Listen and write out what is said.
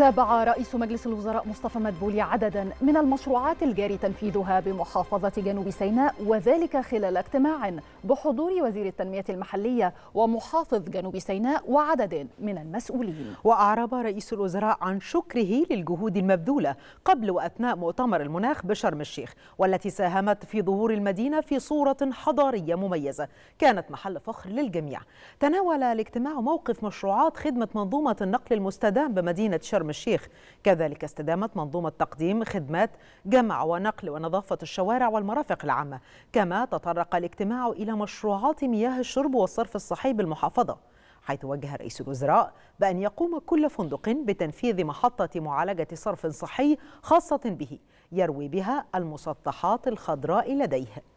تابع رئيس مجلس الوزراء مصطفى مدبولي عددا من المشروعات الجاري تنفيذها بمحافظة جنوب سيناء وذلك خلال اجتماع بحضور وزير التنمية المحلية ومحافظ جنوب سيناء وعدد من المسؤولين وأعرب رئيس الوزراء عن شكره للجهود المبذولة قبل وأثناء مؤتمر المناخ بشرم الشيخ والتي ساهمت في ظهور المدينة في صورة حضارية مميزة كانت محل فخر للجميع تناول الاجتماع موقف مشروعات خدمة منظومة النقل المستدام بمدينة شرم الشيخ كذلك استدامت منظومة تقديم خدمات جمع ونقل ونظافة الشوارع والمرافق العامة كما تطرق الاجتماع إلى مشروعات مياه الشرب والصرف الصحي بالمحافظة حيث وجه رئيس الوزراء بأن يقوم كل فندق بتنفيذ محطة معالجة صرف صحي خاصة به يروي بها المسطحات الخضراء لديه